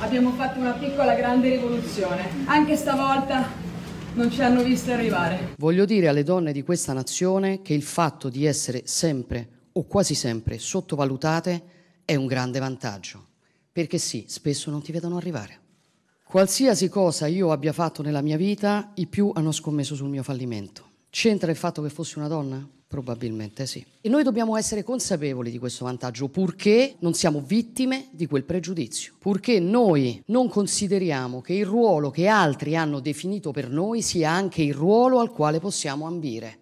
abbiamo fatto una piccola grande rivoluzione. Anche stavolta non ci hanno visto arrivare. Voglio dire alle donne di questa nazione che il fatto di essere sempre o quasi sempre sottovalutate è un grande vantaggio, perché sì, spesso non ti vedono arrivare. Qualsiasi cosa io abbia fatto nella mia vita, i più hanno scommesso sul mio fallimento. C'entra il fatto che fossi una donna? Probabilmente sì. E noi dobbiamo essere consapevoli di questo vantaggio, purché non siamo vittime di quel pregiudizio, purché noi non consideriamo che il ruolo che altri hanno definito per noi sia anche il ruolo al quale possiamo ambire.